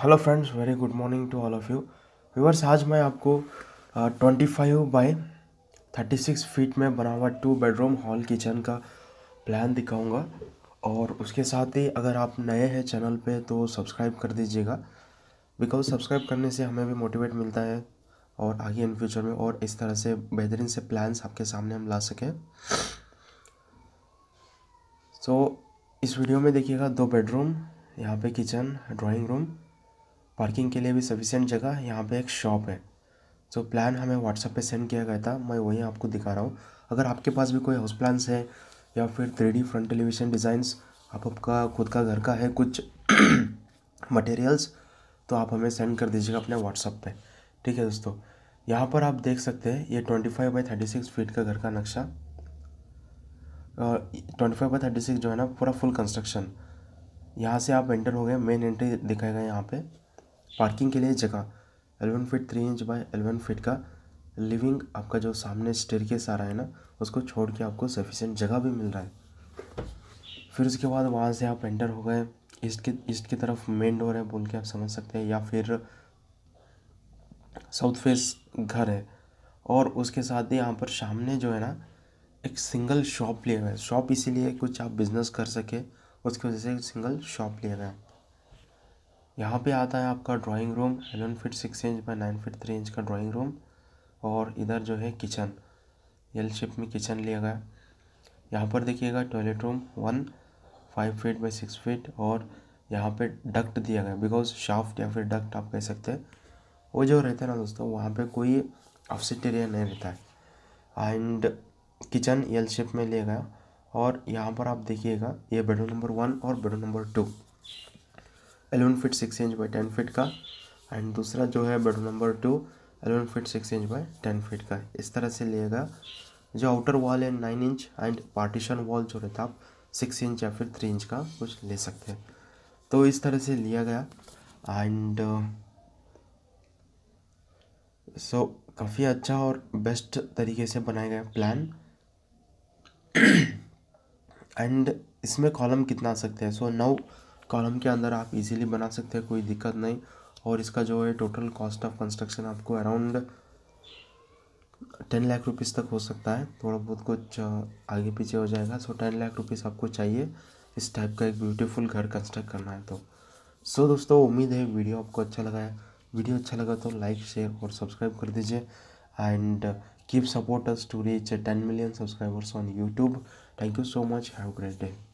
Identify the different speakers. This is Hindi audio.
Speaker 1: hello friends very good morning to all of you viewers आज मैं आपको twenty five by thirty six feet में बना हुआ टू बेडरूम हॉल किचन का प्लान दिखाऊंगा और उसके साथ ही अगर आप नए हैं चैनल पे तो सब्सक्राइब कर दीजिएगा बिकॉज सब्सक्राइब करने से हमें भी मोटिवेट मिलता है और आगे इन फ्यूचर में और इस तरह से बेहतरीन से प्लान्स आपके सामने हम ला सकें सो so, इस वीडियो में देखिएगा दो बेडरूम यहाँ पे किचन ड्राइंग रूम पार्किंग के लिए भी सफिशेंट जगह यहाँ पे एक शॉप है सो so, प्लान हमें व्हाट्सएप पे सेंड किया गया था मैं वही आपको दिखा रहा हूँ अगर आपके पास भी कोई हाउस प्लान्स है या फिर थ्री फ्रंट एलिवेशन डिज़ाइंस आप आपका खुद का घर का है कुछ मटेरियल्स तो आप हमें सेंड कर दीजिएगा अपने व्हाट्सअप पे ठीक है दोस्तों यहाँ पर आप देख सकते हैं ये twenty five by thirty six feet का घर का नक्शा twenty five by thirty six जो है ना पूरा फुल कंस्ट्रक्शन यहाँ से आप एंटर हो गए मेन एंट्री दिखाएगा यहाँ पे पार्किंग के लिए जगह eleven feet three inch by eleven feet का लिविंग आपका जो सामने स्टेर आ रहा है ना उसको छोड़ के आपको सफिशेंट जगह भी मिल रहा है फिर उसके बाद वहाँ से आप एंटर हो गए ईस्ट के ईस्ट की तरफ मेन डोर है बोल के आप समझ सकते हैं या फिर साउथ फेस घर है और उसके साथ ही यहाँ पर सामने जो है ना एक सिंगल शॉप लिया गया शॉप इसीलिए कुछ आप बिज़नेस कर सके उसकी वजह से सिंगल शॉप लिया गया यहाँ पे आता है आपका drawing room eleven feet six inch by nine feet three inch का ड्राइंग रूम और इधर जो है किचन एल शेप में किचन लिया गया यहाँ पर देखिएगा toilet room one five feet by six feet और यहाँ पे डक्ट दिया गया बिकॉज शाफ्ट या फिर डक्ट आप कह सकते हैं वो जो रहता है ना दोस्तों वहाँ पे कोई ऑफसेट एरिया नहीं रहता है एंड किचन एल शेप में लिया गया और यहाँ पर आप देखिएगा ये बेडरूम नंबर वन और bedroom number two eleven feet six inch by ten feet का एंड दूसरा जो है bedroom number two eleven feet six inch by ten feet का इस तरह से लिएगा जो आउटर वॉल है nine inch and partition wall जो रहता आप सिक्स इंच या फिर थ्री इंच का कुछ ले सकते हैं तो इस तरह से लिया गया एंड सो काफ़ी अच्छा और बेस्ट तरीके से बनाया गया प्लान एंड इसमें कॉलम कितना आ सकते हैं सो नौ नाउ कॉलम के अंदर आप इजीली बना सकते हैं कोई दिक्कत नहीं और इसका जो है टोटल कॉस्ट ऑफ कंस्ट्रक्शन आपको अराउंड टेन लाख रुपीज़ तक हो सकता है थोड़ा बहुत कुछ आगे पीछे हो जाएगा सो टेन लाख रुपीज़ आपको चाहिए इस टाइप का एक ब्यूटीफुल घर कंस्ट्रक्ट करना है तो सो so, दोस्तों उम्मीद है वीडियो आपको अच्छा लगा है वीडियो अच्छा लगा तो लाइक शेयर और सब्सक्राइब कर दीजिए and keep support us to reach ten million subscribers on YouTube thank you so much have great day